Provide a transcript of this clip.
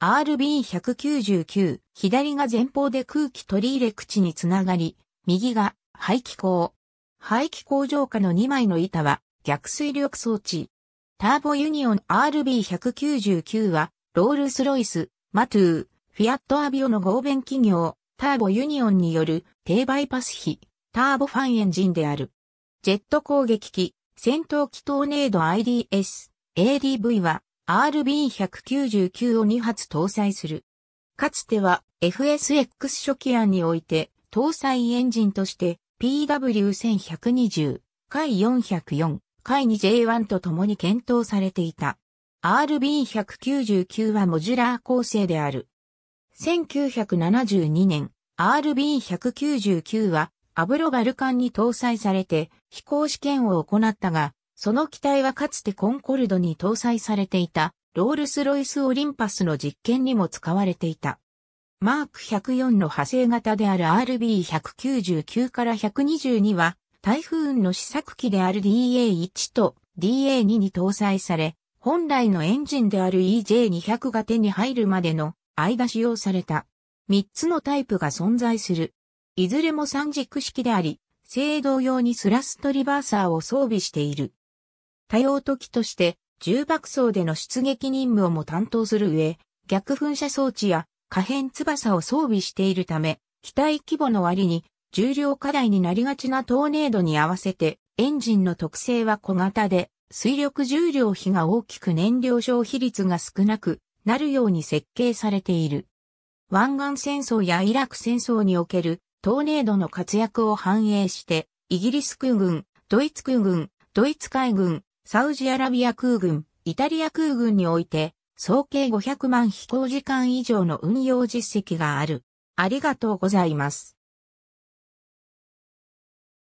RB199、左が前方で空気取り入れ口につながり、右が排気口。排気口上下の2枚の板は逆水力装置。ターボユニオン RB199 は、ロールスロイス、マトゥー、フィアットアビオの合弁企業、ターボユニオンによる低バイパス比、ターボファンエンジンである。ジェット攻撃機、戦闘機トーネード IDS、ADV は、RB199 を2発搭載する。かつては FSX 初期案において搭載エンジンとして PW1120、回404、回 2J1 と共に検討されていた。RB199 はモジュラー構成である。1972年、RB199 はアブロバル艦に搭載されて飛行試験を行ったが、その機体はかつてコンコルドに搭載されていたロールスロイスオリンパスの実験にも使われていた。マーク104の派生型である RB199 から122は、台風雲の試作機である DA1 と DA2 に搭載され、本来のエンジンである EJ200 が手に入るまでの間使用された。3つのタイプが存在する。いずれも三軸式であり、制動用にスラストリバーサーを装備している。多用途機として重爆装での出撃任務をも担当する上、逆噴射装置や可変翼を装備しているため、機体規模の割に重量課題になりがちなトーネードに合わせてエンジンの特性は小型で水力重量比が大きく燃料消費率が少なくなるように設計されている。湾岸戦争やイラク戦争におけるトーネードの活躍を反映してイギリス空軍、ドイツ空軍、ドイツ海軍、サウジアラビア空軍、イタリア空軍において、総計500万飛行時間以上の運用実績がある。ありがとうございます。